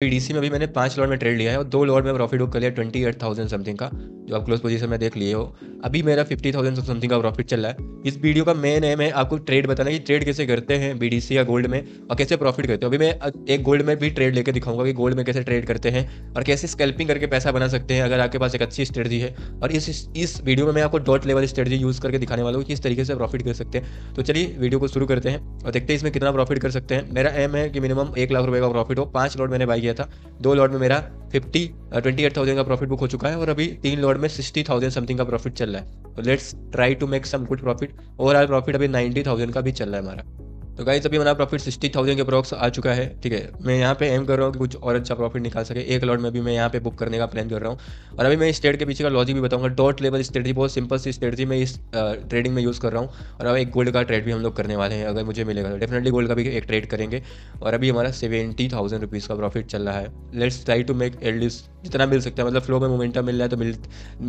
PDC में अभी मैंने पांच लॉट में ट्रेड लिया है और दो लॉट में प्रॉफिट बुक कर लिया ट्वेंटी एट थाउजेंड समथिंग का जो आप क्लोज पोजीशन में देख लिए हो अभी मेरा फिफ्टी थाउजेंड समथिंग का प्रॉफिट चल रहा है इस वीडियो का मेन एम है आपको ट्रेड बताना कि ट्रेड कैसे करते हैं बीडीसी या गोल्ड में और कैसे प्रॉफिट करते हो अभी मैं एक गोल्ड में भी ट्रेड लेकर दिखाऊंगा कि गोल्ड में कैसे ट्रेड करते हैं और कैसे स्कैल्पिंग करके पैसा बना सकते हैं अगर आपके पास एक अच्छी स्ट्रेटी है और इस इस वीडियो में मैं आपको डॉट लेवल स्ट्रेटी यूज़ करके दिखाने वाला हूँ कि तरीके से प्रॉफिट कर सकते हैं तो चलिए वीडियो को शुरू करते हैं और देखते हैं इसमें कितना प्रॉफिट कर सकते हैं मेरा एम है कि मिनिमम एक लाख रुपये का प्रॉफिट हो पाँच लॉट मैंने बाई किया था दो लॉट में मेरा फिफ्टी ट्वेंटी एट थाउजेंड का प्रॉफिट बुक हो चुका है और अभी तीन लॉट में सिक्सटी थाउजेंड समथिंग का प्रॉफिट चल रहा है let's try to make some good profit overall profit अभी नाइनटी थाउजेंड का भी चल रहा है हमारा तो गाइज अभी हमारा प्रॉफिट सिक्सटी थाउजेंड के अप्रॉक्स आ चुका है ठीक है मैं यहाँ पे एम कर रहा हूँ कि कुछ और अच्छा प्रॉफिट निकाल सके एक लॉट में भी मैं यहाँ पे बुक करने का प्लान कर रहा हूँ और अभी मैं इस ट्रेड के पीछे का लॉजिक भी बताऊँगा डॉट लेवल स्ट्रेटी बहुत सिंपल सी स्ट्रेटी मैं इस ट्रेडिंग में यूज़ कर रहा हूँ और अब एक गोल्ड का ट्रेड भी हम लोग करने वाले हैं अगर मुझे मिलेगा तो डेफिनेटली गोल्ड का भी एक ट्रेड करेंगे और अभी हमारा सेवेंटी थाउजेंड रुपीज़ का प्रॉफिट चल रहा है let's try to make list जितना मिल सकता है मतलब फ्लो में मोमेंटम मिल रहा तो मिल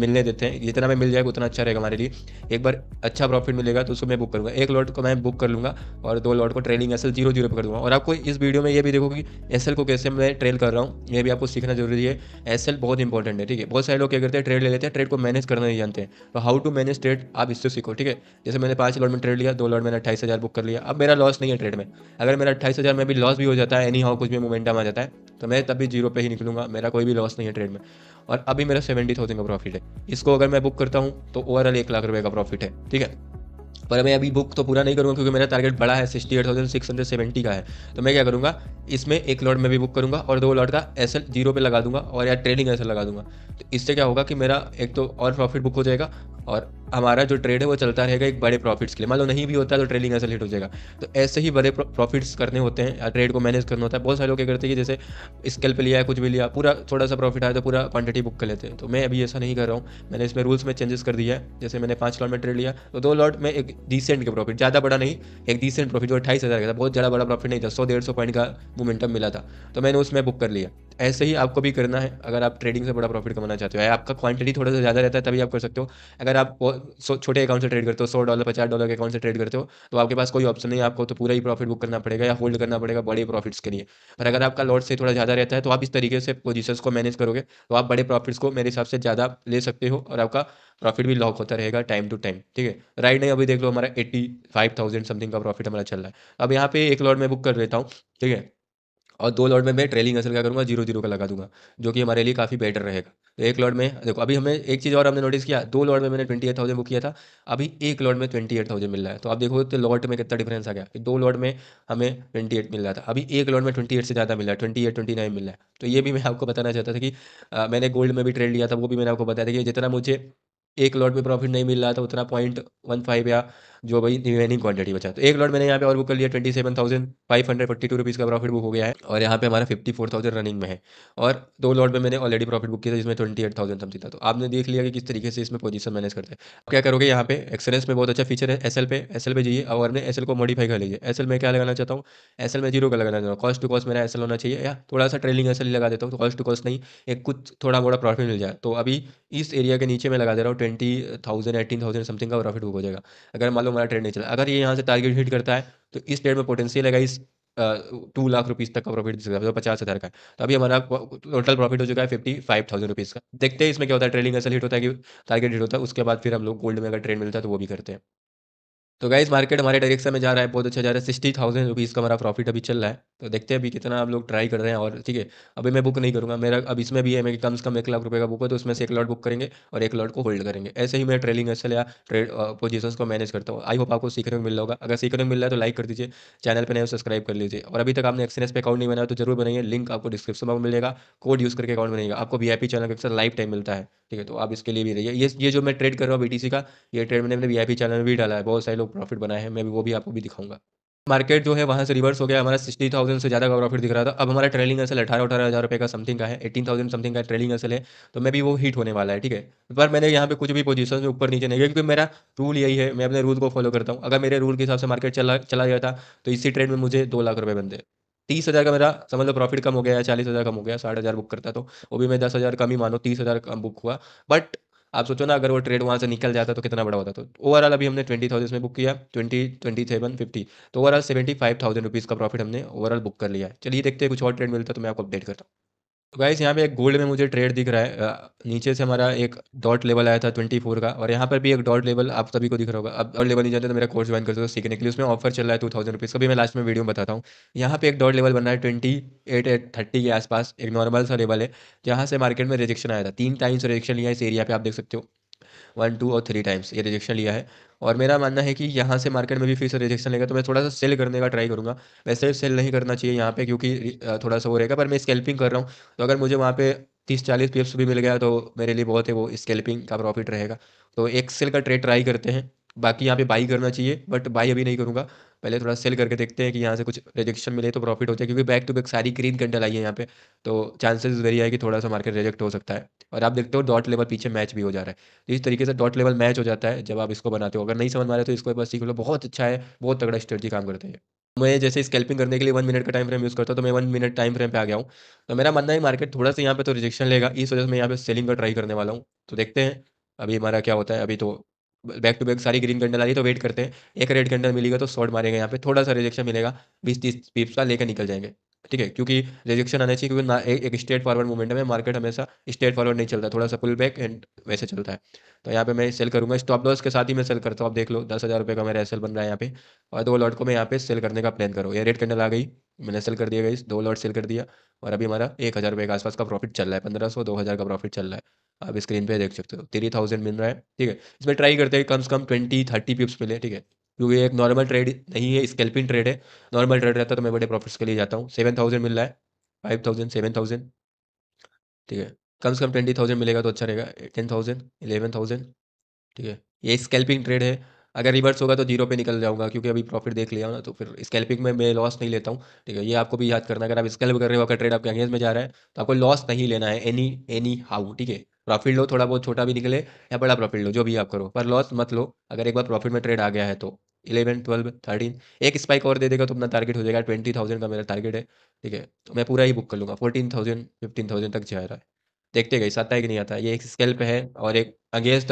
मिलने देते हैं जितना में मिल जाएगा उतना अच्छा रहेगा हमारे लिए एक बार अच्छा प्रॉफिट मिलेगा तो उसको मैं बुक करूँगा एक लॉट को मैं बुक कर लूँगा और दो लॉट को trailing S L zero zero पर कर दूंगा और आपको इस वीडियो में ये भी देखो कि एस एल को कैसे मैं ट्रेल कर रहा हूँ ये भी आपको सीखना जरूरी है एस एल बहुत इंपॉर्टेंट है ठीक है बहुत सारे लोग क्या करते हैं ट्रेड ले लेते हैं ट्रेड को मैनेज करना नहीं जानते हैं तो हाउ टू मैनेज ट्रेड आप इससे सीखो ठीक है जैसे मैंने पाँच लॉट में ट्रेड लिया दो लॉट मैंने अट्ठाईस हज़ार बुक कर लिया अब मेरा लॉस नहीं है ट्रेड में अगर मेरा अट्ठाईस हज़ार में भी लॉस भी हो जाता है एनी हाउ कुछ भी मोमेंटम आ जाता है तो मैं तब भी जीरो पे ही निकलूंगा मेरा कोई भी लॉस नहीं है ट्रेड में और अभी मेरा सेवेंटी थाउजेंड का प्रॉफिट है इसको अगर मैं बुक करता हूँ तो ओवरऑल एक लाख रुपये का प्रॉफिट है ठीक है पर मैं अभी बुक तो पूरा नहीं करूँगा क्योंकि मेरा टारगेट बड़ा है sixty eight thousand six hundred seventy का है तो मैं क्या करूँगा इसमें एक लॉट में भी बुक करूँगा और दो लॉट का एस एल जीरो पर लगा दूंगा और या ट्रेडिंग एस लगा दूंगा तो इससे क्या होगा कि मेरा एक तो और प्रॉफिट बुक हो जाएगा और हमारा जो ट्रेड है वो चलता रहेगा एक बड़े प्रॉफिट्स के लिए मान लो नहीं भी होता तो ट्रेडिंग ऐसा लेट हो जाएगा तो ऐसे ही बड़े प्रॉफिट्स करने होते हैं ट्रेड को मैनेज करना होता है बहुत सारे लोग क्या करते हैं कि जैसे स्केल पे लिया है कुछ भी लिया पूरा थोड़ा सा प्रॉफिट आया तो पूरा क्वांटिटी बुक कर लेते हैं तो मैं अभी ऐसा नहीं कर रहा हूँ मैंने इसमें रूल्स में चेंजेस कर दिया है जैसे मैंने पाँच लॉट में ट्रेड लिया तो दो लॉट में एक डिसेंट का प्रॉफिट ज़्यादा बड़ा नहीं एक डिसेंट प्रॉफिट जो अट्ठाईस हज़ार का था बहुत ज़्यादा बड़ा प्रॉफिट नहीं था सौ डेढ़ सौ पॉइंट का मोमेंटम मिला था तो मैंने उसमें बुक कर लिया ऐसे ही आपको भी करना है अगर आप ट्रेडिंग से बड़ा प्रॉफिट कमाना चाहते हो या आपका क्वांटिटी थोड़ा सा ज़्यादा रहता है तभी आप कर सकते हो अगर आप छोटे अकाउंट से ट्रेड करते हो सौ डॉलर पचास डॉलर के अकाउंट से ट्रेड करते हो तो आपके पास कोई ऑप्शन नहीं आपको तो पूरा ही प्रॉफिट बुक करना पड़ेगा या होल्ड करना पड़ेगा बड़े प्रॉफिट्स के लिए पर अगर आपका लॉट से थोड़ा ज़्यादा रहता है तो आप इस तरीके से पोजिशन को मैनेज करोगे तो आप बड़े प्रॉफिट्स को मेरे हिसाब से ज़्यादा ले सकते हो और आपका प्रॉफिट भी लॉक होता रहेगा टाइम टू टाइम ठीक है राइट नहीं अभी देख लो हमारा एट्टी फाइव थाउजेंड समथिंग का प्रॉफिट हमारा चल रहा है अब यहाँ पे एक लॉट में बुक कर लेता हूँ ठीक है और दो लॉट में मैं ट्रेलिंग असल क्या करूँगा जीरो जीरो का लगा दूंगा जो कि हमारे लिए काफ़ी बेटर रहेगा तो एक लॉट में देखो अभी हमें एक चीज़ और हमने नोटिस किया दो लॉट में मैंने ट्वेंटी एट थाउजेंड बुक किया था अभी एक लॉट में ट्वेंटी एट थाउजेंड मिल रहा है तो आप देखो तो लॉट में कितना डिफरेंस आ गया कि दो लॉट में हमें ट्वेंटी एट मिल रहा था अभी एक लॉट में ट्वेंटी एट से ज़्यादा मिल रहा है ट्वेंटी एट ट्वेंटी नाइन मिल रहा है तो ये भी मैं आपको बताना चाहता था कि मैंने गोल्ड में भी ट्रेड लिया था वो भी मैंने आपको बताया था कि जितना मुझे एक लॉट में प्रॉफिट नहीं मिल रहा था उतना पॉइंट वन फाइव या जो भाई रिमेनिंग क्वांटिटी बचा तो एक लॉट मैंने यहाँ पे और बुक कर लिया twenty seven thousand five hundred forty two rupees का प्रॉफिट बुक हो गया है और यहाँ पे हमारा फिफ्टी फोर थाउजेंड रनिंग में है और दो लॉट में मैंने ऑलरेडी प्रॉफिट बुक किया था जिसमें ट्वेंटी एट थाउजेंड समथिंग था तो आपने देख लिया कि किस तरीके से इसमें पोजीशन मैनेज करते हैं अब क्या करोगे यहाँ पे एक्सरेंस में बहुत अच्छा फीचर है एस एल पे एस एल पे जाइए और अपने एस एल को मॉडिफाई कर लीजिए एस एल में क्या लगाना चाहता हूँ एस एल में जीरो का लगाना चाहता हूँ कॉस्ट टू कॉस्ट मेरा एस एल होना चाहिए या थोड़ा सा ट्रेलिंग एस एल लगा देता हूँ तो कॉस्ट टू कॉस्ट नहीं एक कुछ थोड़ा मोड़ा प्रॉफिट मिल जाए तो अभी इस एरिया के नीचे मैं लगा दे रहा हूँ twenty thousand eighteen thousand something का प्रॉफिट बुक हो जाएगा अगर मान लो तक हमारा ट्रेड नहीं चला अगर ये यहाँ से टारगेट हिट करता है तो इस ट्रेड में पोटेंशियल है इस टू लाख रुपीज़ तक का प्रॉफिट दिख सकता है मतलब पचास हज़ार का तो अभी हमारा टोटल प्रॉफिट हो चुका है फिफ्टी फाइव थाउजेंड रुपीज़ का देखते हैं इसमें क्या होता है ट्रेडिंग असल हिट होता है कि टारगेट हिट होता है उसके बाद फिर हम लोग गोल्ड में अगर ट्रेड मिलता है तो वो भी करते हैं तो गाइज मार्केट हमारे डायरेक्शन में जा रहा है बहुत अच्छा जा रहा है सिक्सटी थाउजेंड रुपीज़ का हमारा प्रॉफिट अभी चल रहा है तो देखते हैं अभी कितना आप लोग ट्राई कर रहे हैं और ठीक है अभी मैं बुक नहीं करूँगा मेरा अब इसमें भी है मेरे कम से कम एक लाख रुपये का बुक है तो उसमें से एक लॉट बुक करेंगे और एक लॉट को होल्ड करेंगे ऐसे ही मैं ट्रेलिंग एक्सल या ट्रेड पोजीशंस को मैनेज करता हूँ आई होप आपको सीखने को मिल रहा होगा अगर सीखने को मिल रहा है तो लाइक कर दीजिए चैनल पर नए सब्सक्राइब कर लीजिए और अभी तक आपने एक्सनेस पे अकाउंट नहीं बनाया तो जरूर बनाइए लिंक आपको डिस्क्रिप्शन में मिलेगा कोड यूज़ करके अकाउंट बनेगा आपको वी चैनल के साथ लाइफ टाइम मिलता है ठीक है तो आप इसके लिए भी रहिए ये जो मैं ट्रेड कर रहा हूँ बी का ये ट्रेड मैंने अपने वी चैनल में भी डाला है बहुत सारे लोग प्रॉफिट बनाए हैं मैं वो भी आपको भी दिखाऊंगा मार्केट जो है वहाँ से रिवर्स हो गया हमारा सिक्सटी थाउजेंड से ज़्यादा का प्रॉफिट दिख रहा था अब हमारा ट्रेलिंग असल अठारह अठारह हज़ार रुपये का समथिंग का है एटीन थाउजेंड समथिंग का ट्रेलिंग असल है तो मैं भी वो हिट होने वाला है ठीक है पर मैंने यहाँ पे कुछ भी पोजीशन ऊपर नीचे नहीं गया क्योंकि मेरा रूल यही है मैं अपने रूल को फॉलो करता हूँ अगर मेरे रूल के हिसाब से मार्केट चला चला गया था तो इसी ट्रेड में मुझे दो लाख रुपये बनते तीस हज़ार का मेरा समझ लो प्रॉफिट कम हो गया चालीस हज़ार कम हो गया साठ हज़ार बुक करता तो वो भी मैं दस हज़ार कम ही मानो तीस हज़ार बुक हुआ बट आप सोचो ना अगर वो ट्रेड वहाँ से निकल जाता तो कितना बड़ा होता तो ओवरऑल अभी हमने ट्वेंटी थाउजेंड में बुक किया ट्वेंटी ट्वेंटी सेवन फिफ्टी तो overall seventy five thousand rupees का प्रॉफिट हमने ओवरऑल बुक कर लिया चलिए देखते हैं कुछ और ट्रेड मिलता तो मैं आपको अपडेट करता हूँ तो गाइस यहाँ पे एक गोल्ड में मुझे ट्रेड दिख रहा है नीचे से हमारा एक डॉट लेवल आया था ट्वेंटी फोर का और यहाँ पर भी एक डॉट लेवल आप सभी को दिख रहा होगा अब डॉट लेवल नहीं जानते तो मेरा कोर्स ज्वाइन कर सकते हो सीखने के लिए उसमें ऑफर चल रहा है टू थाउजेंड रुपीज़ का भी मैं लास्ट में वीडियो में बताता हूँ यहाँ पे एक डॉट लेवल बन रहा है ट्वेंटी एट एट थर्टी के आसपास एक नॉर्मल सा लेवल है जहाँ से मार्केट में रिजेक्शन आया था तीन टाइम्स रिजेक्शन लिया इस एरिया पे आप देख सकते हो वन टू और थ्री टाइम्स ये रिजेक्शन लिया है और मेरा मानना है कि यहाँ से मार्केट में भी फिर से रिजेक्शन लेगा तो मैं थोड़ा सा सेल करने का ट्राई करूँगा वैसे सेल नहीं करना चाहिए यहाँ पे क्योंकि थोड़ा सा वो रहेगा पर मैं स्केल्पिंग कर रहा हूँ तो अगर मुझे वहाँ पे तीस चालीस पिप्स भी मिल गया तो मेरे लिए बहुत है वो स्केल्पिंग का प्रॉफिट रहेगा तो एक सेल का ट्रेड ट्राई करते हैं बाकी यहाँ पे बाई करना चाहिए बट बाई अभी नहीं करूँगा पहले थोड़ा सेल करके देखते हैं कि यहाँ से कुछ रिजेक्शन मिले तो प्रॉफिट हो जाए क्योंकि बैक टू बैक सारी ग्रीन कैंडल आई है यहाँ पे तो चांसेस वेरी है कि थोड़ा सा मार्केट रिजेक्ट हो सकता है और आप देखते हो डॉट लेवल पीछे मैच भी हो जा रहा है तो इस तरीके से डॉट लेवल मैच हो जाता है जब आप इसको बनाते हो अगर नहीं समझ पा रहे तो इसको बस सीख लो बहुत अच्छा है बहुत तगड़ा स्ट्रेटी काम करते हैं मैं जैसे स्कैल्पिंग करने के लिए वन मिनट का टाइम फ्रेम यूज़ करता हूँ तो मैं वन मिनट टाइम फ्रेम पे आ गया हूँ तो मेरा मानना है मार्केट थोड़ा सा यहाँ पे तो रिजेक्शन लेगा इस वजह से मैं यहाँ पे सेलिंग का ट्राई करने वाला हूँ तो देखते हैं अभी हमारा क्या होता है अभी तो बैक टू बैक सारी ग्रीन कैंडल आ रही तो वेट करते हैं एक रेड कैंडल मिलेगा तो शॉर्ट मारेंगे यहाँ पे थोड़ा सा रिजेक्शन मिलेगा बीस तीस पीप्स का लेकर निकल जाएंगे ठीक है क्योंकि रिजेक्शन आना चाहिए क्योंकि ना एक स्ट्रेट फॉरवर्ड मूवमेंट में मार्केट हमेशा स्ट्रेट फॉरवर्ड नहीं चलता थोड़ा सा पुल बैक एंड वैसे चलता है तो यहाँ पे मैं सेल करूँगा स्टॉप लॉस के साथ ही मैं सेल करता हूँ आप देख लो दस हज़ार रुपये का मेरा एसल बन रहा है यहाँ पे और दो लॉट को मैं यहाँ पे सेल करने का प्लान करूँ ये रेड कैंडल आ गई मैंने सेल कर दिया गई दो लॉट सेल कर दिया और अभी हमारा एक हज़ार रुपये के आसपास का प्रॉफिट चल रहा है पंद्रह सौ दो हज़ार का प्रॉफिट चल रहा है आप स्क्रीन पे देख सकते हो थ्री थाउजेंड मिल रहा है ठीक है इसमें ट्राई करते हैं कम से कम ट्वेंटी थर्टी पिप्स मिले ठीक है क्योंकि एक नॉर्मल ट्रेड नहीं है स्केल्पिंग ट्रेड है नॉर्मल ट्रेड रहता है तो मैं बड़े प्रॉफिट्स के लिए जाता हूँ सेवन थाउजेंड मिल रहा है फाइव थाउजेंड सेवन थाउजेंड ठीक है कम से कम ट्वेंटी थाउजेंड मिलेगा तो अच्छा रहेगा टेन थाउजेंड इलेवन थाउजेंड ठीक है ये स्केल्पिंग ट्रेड है अगर रिवर्स होगा तो जीरो पे निकल जाऊंगा क्योंकि अभी प्रॉफिट देख लिया ना तो फिर स्केल्पिंग में मैं लॉस नहीं लेता हूँ ठीक है ये आपको भी याद करना अगर आप स्केल्प कर रहे हो आपका ट्रेड आपके अगेंस्ट में जा रहा है तो आपको लॉस नहीं लेना है एनी एनी हाउ ठीक है प्रॉफिट लो थोड़ा बहुत छोटा भी निकले या बड़ा प्रॉफिट लो जो भी आप करो पर लॉस मत लो अगर एक बार प्रॉफिट में ट्रेड आ गया है तो इलेवन ट्वेल्व थर्टीन एक स्पाइक और दे देगा तो अपना टारगेट हो जाएगा ट्वेंटी थाउजेंड का मेरा टारगेट है ठीक है तो मैं पूरा ही बुक कर लूँगा फोर्टीन थाउजेंड फिफ्टीन थाउजेंड तक जा रहा है देखते गए आता है कि नहीं आता ये एक स्केल्प है और एक अगेंस्ट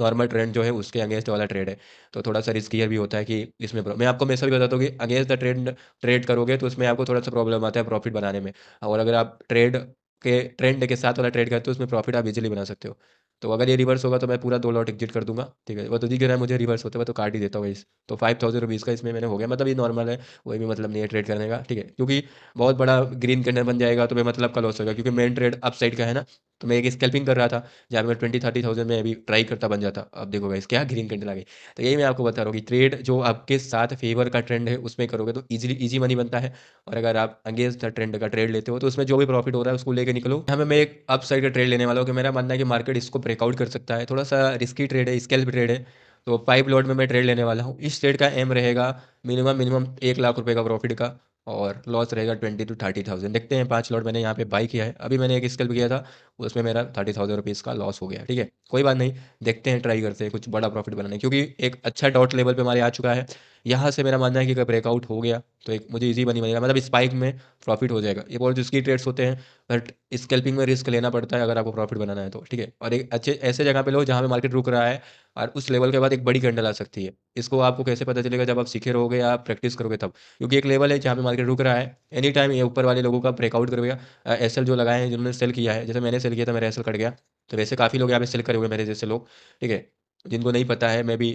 नॉर्मल ट्रेंड जो है उसके अगेंस्ट वाला ट्रेड है तो थोड़ा सा रिस्कियर भी होता है कि इसमें मैं आपको मैं भी बताता हूँ कि अगेंस्ट द ट्रेंड ट्रेड करोगे तो उसमें आपको थोड़ा सा प्रॉब्लम आता है प्रॉफिट बनाने में और अगर आप ट्रेड के ट्रेंड के साथ वाला ट्रेड करते हो उसमें प्रॉफिट आप इजिली बना सकते हो तो अगर ये रिवर्स होगा तो मैं पूरा दो लॉट एग्जिट कर दूंगा ठीक है वो तो दिख रहा है मुझे रिवर्स होता है तो कार्ड ही देता हूँ इस तो फाइव थाउजेंड रुपीज़ का इसमें मैंने हो गया मतलब ये नॉर्मल है वही भी मतलब नहीं है ट्रेड करने का ठीक है क्योंकि बहुत बड़ा ग्रीन कैंडल बन जाएगा तो मैं मतलब का लॉस होगा क्योंकि मेन ट्रेड अप साइड का है ना तो मैं एक स्कैल्पिंग कर रहा था जहाँ मैं ट्वेंटी थर्टी थाउजेंड में अभी ट्राई करता बन जाता अब देखो गाइस क्या ग्रीन कैंडल आ गई तो यही मैं आपको बता रहा हूँ कि ट्रेड जो आपके साथ फेवर का ट्रेंड है उसमें करोगे तो इजीली इजी मनी बनता है और अगर आप अगेंस्ट द ट्रेंड का ट्रेड लेते हो तो उसमें जो भी प्रॉफिट हो रहा है उसको लेकर निकलो हमें मैं एक अप साइड का ट्रेड लेने वाला हूँ कि मेरा मानना है कि मार्केट इसको ब्रेकआउट कर सकता है थोड़ा सा रिस्की ट्रेड है स्केल्प ट्रेड है तो पाइप लॉट में मैं ट्रेड लेने वाला हूँ इस ट्रेड का एम रहेगा मिनिमम मिनिमम एक लाख रुपये का प्रॉफिट का और लॉस रहेगा ट्वेंटी टू थर्टी थाउजेंड देखते हैं पाँच लॉट मैंने यहाँ पे बाई किया है अभी मैंने एक स्किल भी किया था उसमें मेरा थर्टी थाउजेंड रुपीज़ का लॉस हो गया ठीक है कोई बात नहीं देखते हैं ट्राई करते हैं कुछ बड़ा प्रॉफिट बनाने क्योंकि एक अच्छा डॉट लेवल पर हमारे आ चुका है यहाँ से मेरा मानना है कि अगर ब्रेकआउट हो गया तो एक मुझे ईजी बनी बनेगा मतलब स्पाइक में प्रॉफिट हो जाएगा ये बहुत रिस्की ट्रेड्स होते हैं बट स्कैल्पिंग में रिस्क लेना पड़ता है अगर आपको प्रॉफिट बनाना है तो ठीक है और एक अच्छे ऐसे जगह पे लो जहाँ पे मार्केट रुक रहा है और उस लेवल के बाद एक बड़ी कैंडल आ सकती है इसको आपको कैसे पता चलेगा जब आप सीखे रहोगे या प्रैक्टिस करोगे तब क्योंकि एक लेवल है जहाँ पे मार्केट रुक रहा है एनी टाइम ये ऊपर वाले लोगों का ब्रेकआउट करेगा एस जो लगाए हैं जिन्होंने सेल किया है जैसे मैंने सेल किया था मेरा एस कट गया तो वैसे काफ़ी लोग यहाँ पे सेल करे हुए मेरे जैसे लोग ठीक है जिनको नहीं पता है मैं भी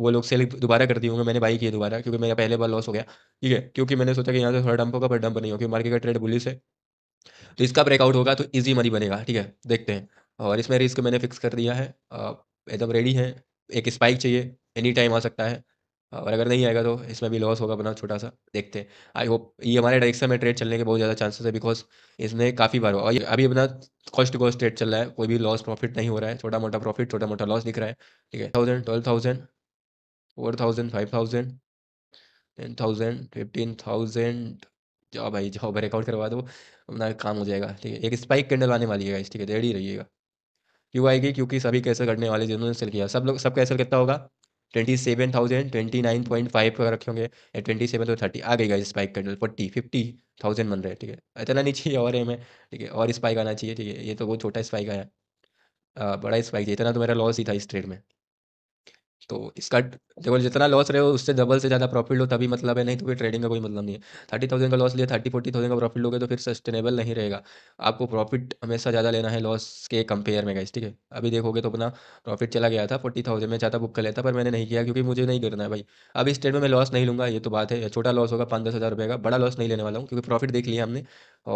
वो लोग सेल दोबारा कर दिए होंगे मैंने बाई किए दोबारा क्योंकि मेरा पहले बार लॉस हो गया ठीक है क्योंकि मैंने सोचा कि यहाँ से थोड़ा डंप होगा पर डंप नहीं होगा क्योंकि मार्केट का ट्रेड बुलिस है तो इसका ब्रेकआउट होगा तो ईजी मनी बनेगा ठीक है देखते हैं और इसमें रिस्क मैंने फिक्स कर दिया है एकदम रेडी है एक स्पाइक चाहिए एनी टाइम आ सकता है और अगर नहीं आएगा तो इसमें भी लॉस होगा अपना छोटा सा देखते हैं आई होप ये हमारे डायरेक्शन में ट्रेड चलने के बहुत ज़्यादा चांसेस है बिकॉज इसमें काफ़ी बार और अभी अपना कॉस्ट कॉस्ट ट्रेड चल रहा है कोई भी लॉस प्रॉफिट नहीं हो रहा है छोटा मोटा प्रॉफिट छोटा मोटा लॉस दिख रहा है ठीक है thousand twelve thousand four thousand five thousand ten thousand fifteen thousand जाओ भाई जाओ ब्रेकआउट करवा दो अपना काम हो जाएगा ठीक है एक स्पाइक कैंडल आने वाली है ठीक है रेडी रहिएगा क्यों आएगी क्योंकि सभी कैसे करने वाले जिन्होंने सेल किया सब लोग सब कैसे कितना होगा twenty seven thousand twenty nine point five का रखे होंगे या ट्वेंटी सेवन तो थर्टी आ गई guys spike candle forty fifty thousand बन रहे ठीक है इतना नहीं चाहिए और एम है ठीक है और स्पाइक आना चाहिए ठीक है ये तो बहुत छोटा स्पाइक आया बड़ा स्पाइक चाहिए इतना तो मेरा लॉस ही था इस ट्रेड में तो इसका देखो जितना लॉस रहे हो उससे डबल से ज़्यादा प्रॉफिट लो तभी मतलब है नहीं तो फिर ट्रेडिंग का कोई मतलब नहीं है थर्टी थाउजेंड का लॉस लिया थर्टी फोर्टी थाउजेंड का प्रॉफिट लोगे तो फिर सस्टेनेबल नहीं रहेगा आपको प्रॉफिट हमेशा ज़्यादा लेना है लॉस के कंपेयर में गाइस ठीक है अभी देखोगे तो अपना प्रॉफिट चला गया था फोर्टी थाउजेंड में चाहता बुक कर लेता पर मैंने नहीं किया क्योंकि मुझे नहीं करना है भाई अभी इस ट्रेड में मैं लॉस नहीं लूँगा ये तो बात है छोटा लॉस होगा पाँच दस हज़ार रुपये का बड़ा लॉस नहीं लेने वाला हूँ क्योंकि प्रॉफिट देख लिया हमने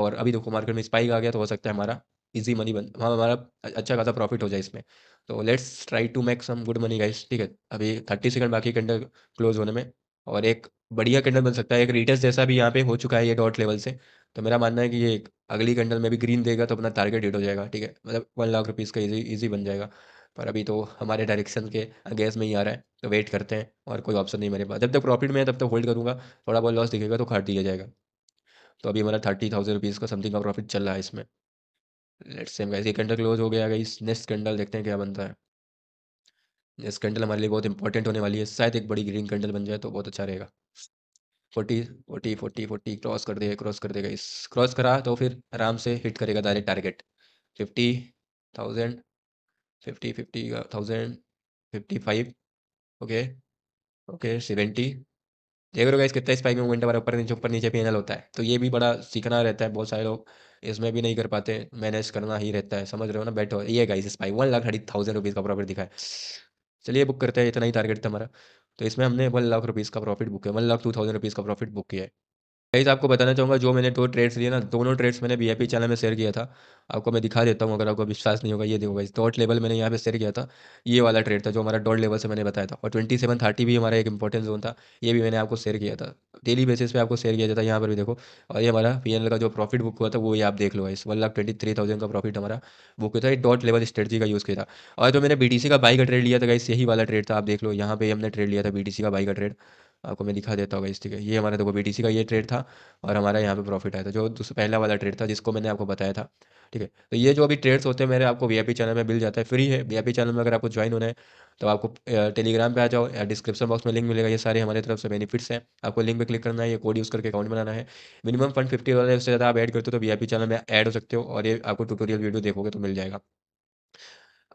और अभी देखो मार्केट में स्पाइक आ गया तो हो सकता है हमारा इजी मनी बन हाँ हमारा अच्छा खासा प्रॉफिट हो जाए इसमें तो let's try to make some good money guys ठीक है अभी थर्टी सेकंड बाकी कैंडल क्लोज होने में और एक बढ़िया कैंडल बन सकता है एक रिटर्स जैसा भी यहाँ पे हो चुका है ये डॉट लेवल से तो मेरा मानना है कि ये अगली कैंडल में भी ग्रीन देगा तो अपना टारगेट हिट हो जाएगा ठीक है मतलब वन लाख रुपीज़ का इजी इजी बन जाएगा पर अभी तो हमारे डायरेक्शन के अगेंस्ट में ही आ रहा है तो वेट करते हैं और कोई ऑप्शन नहीं मेरे पास जब तक प्रॉफिट में है तब तक होल्ड करूँगा थोड़ा बहुत लॉस दिखेगा तो खाट दिया जाएगा तो अभी हमारा थर्टी थाउजेंड रुपीज़ का समथिंग का प्रॉफिट चल रहा है इसमें लेट्स से वैसे कैंडल क्लोज हो गया गई नेक्स्ट कैंडल देखते हैं क्या बनता है नेक्स्ट कैंडल हमारे लिए बहुत इंपॉर्टेंट होने वाली है शायद एक बड़ी ग्रीन कैंडल बन जाए तो बहुत अच्छा रहेगा forty forty forty forty cross कर देगा क्रॉस कर देगा इस क्रॉस करा तो फिर आराम से हिट करेगा direct target fifty thousand fifty fifty thousand fifty five okay okay seventy देख रहे हो गाइस कितना स्पाइक में मोमेंट हमारे ऊपर नीचे ऊपर नीचे पैनल होता है तो ये भी बड़ा सीखना रहता है बहुत सारे लोग इसमें भी नहीं कर पाते मैनेज करना ही रहता है समझ रहे हो ना बैठो ये गाइस इस भाई one lakh thirty thousand rupees का प्रॉफिट दिखा है चलिए बुक करते हैं इतना ही टारगेट था हमारा तो इसमें हमने वन लाख रुपीज़ का प्रॉफिट बुक है one lakh two thousand rupees का प्रॉफिट बुक किया है गाइस आपको बताना चाहूँगा जो मैंने दो ट्रेड्स लिए ना दोनों ट्रेड्स मैंने पी चैनल में शेयर किया था आपको मैं दिखा देता हूँ अगर आपको विश्वास नहीं होगा ये देखो गाइस डॉट लेवल मैंने यहाँ पे शेयर किया था ये वाला ट्रेड था जो हमारा डॉट लेवल से मैंने बताया था और ट्वेंटी सेवन थर्टी भी हमारा एक इंपॉर्टेंट जोन था ये भी मैंने आपको शेयर किया था डेली बेसिस पे आपको शेयर किया जाता है यहाँ पर भी देखो और ये हमारा पी का जो प्रॉफिट बुक हुआ था वो ये आप देख लो guys one lakh twenty three thousand का प्रॉफिट हमारा बुक हुआ था डॉट लेवल स्ट्रेटी का यूज़ किया था और जो मैंने बी का बाई का ट्रेड लिया था गाइस यही वाला ट्रेड था आप देख लो यहाँ पे हमने ट्रेड लिया था बी का बाई का ट्रेड आपको मैं दिखा देता होगा इस ठीक है ये हमारा देखो बी का ये ट्रेड था और हमारा यहाँ पे प्रॉफिट आया था जो पहला वाला ट्रेड था जिसको मैंने आपको बताया था ठीक है तो ये जो अभी ट्रेड्स होते हैं मेरे आपको वी चैनल में मिल जाता है फ्री है वी चैनल में अगर आपको ज्वाइन होना है तो आपको टेलीग्राम पे आ जाओ या डिस्क्रिप्शन बॉक्स में लिंक मिलेगा ये सारे हमारे तरफ से बेनिफिट्स हैं आपको लिंक पे क्लिक करना है ये कोड यूज़ करके अकाउंट बनाना है मिनिमम फंड फिफ्टी डॉलर उससे ज़्यादा आप ऐड करते हो तो वी चैनल में ऐड हो सकते हो और ये आपको ट्यूटोरियल वीडियो देखोगे तो मिल जाएगा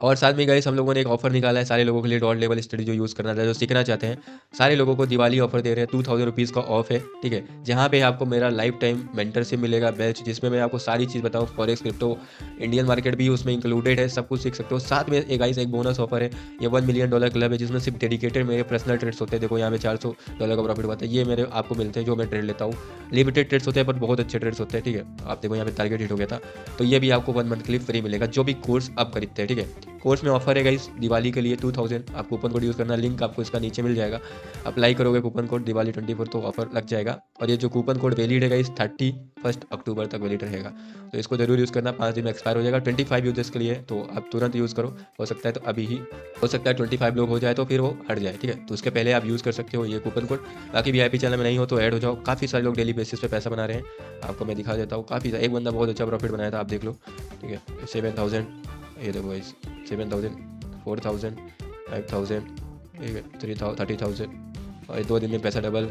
और साथ में गए हम लोगों ने एक ऑफर निकाला है सारे लोगों के लिए डॉट लेवल स्टडी जो यूज़ करना चाहते हैं जो सीखना चाहते हैं सारे लोगों को दिवाली ऑफर दे रहे हैं टू थाउजेंड रुपीज़ का ऑफ है ठीक है जहाँ पे आपको मेरा लाइफ टाइम मेंटरशिप मिलेगा बैच जिसमें मैं आपको सारी चीज़ बताऊँ फॉरेक्स क्रिप्टो इंडियन मार्केट भी उसमें इंक्लूडेड है सब कुछ सीख सकते हो साथ में एक गाइस एक बोनस ऑफर है ये वन मिलियन डॉलर क्लब है जिसमें सिर्फ डेडिकेटेड मेरे पर्सनल ट्रेड्स होते हैं देखो यहाँ पे चार सौ डॉलर का प्रॉफिट होता है ये मेरे आपको मिलते हैं जो मैं ट्रेड लेता हूँ लिमिटेड ट्रेड्स होते हैं पर बहुत अच्छे ट्रेड्स होते हैं ठीक है आप देखो यहाँ पे टारगेट हिट हो गया था तो ये भी आपको वन मंथ के लिए फ्री मिलेगा जो भी कोर्स आप खरीदते हैं ठीक है कोर्स में ऑफर है गाइस दिवाली के लिए टू थाउजेंड आप कूपन कोड यूज़ करना लिंक आपको इसका नीचे मिल जाएगा अप्लाई करोगे coupon code Diwali twenty four तो ऑफर लग जाएगा और ये जो कूपन कोड वैलिड है गाइस थर्टी फर्स्ट अक्टूबर तक वैलिड रहेगा तो इसको जरूर यूज़ करना पाँच दिन में एक्सपायर हो जाएगा ट्वेंटी फाइव यूजर्स के लिए तो आप तुरंत यूज़ करो हो सकता है तो अभी ही हो सकता है ट्वेंटी फाइव लोग हो जाए तो फिर वो हट जाए ठीक है तो उसके पहले आप यूज़ कर सकते हो ये कूपन कोड बाकी वी चैनल में नहीं हो तो ऐड हो जाओ काफ़ी सारे लोग डेली बेसिस पर पैसा बना रहे हैं आपको मैं दिखा देता हूँ काफ़ी एक बंदा बहुत अच्छा प्रॉफिट बनाया था आप देख लो ठीक है सेवन थाउजेंड ये देखो guys seven thousand four thousand five thousand three thirty thousand और दो दिन में पैसा डबल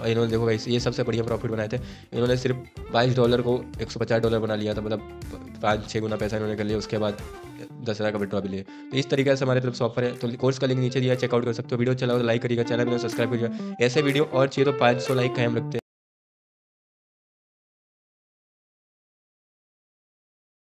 और इन्होंने देखो गाइस ये सबसे बढ़िया प्रॉफिट बनाए थे इन्होंने सिर्फ बाईस डॉलर को एक सौ पचास डॉलर बना लिया था मतलब पाँच छः गुना पैसा इन्होंने कर लिया उसके बाद दस हज़ार का विड्रॉ भी लिए तो इस तरीके से हमारे तरफ से है तो कोर्स का लिंक नीचे दिया चेकआउट कर सकते हो वीडियो चलाओ अच्छा तो लाइक करिएगा चैनल भी सब्सक्राइब करिएगा ऐसे वीडियो और चाहिए तो पाँच सौ लाइक कायम रखते हैं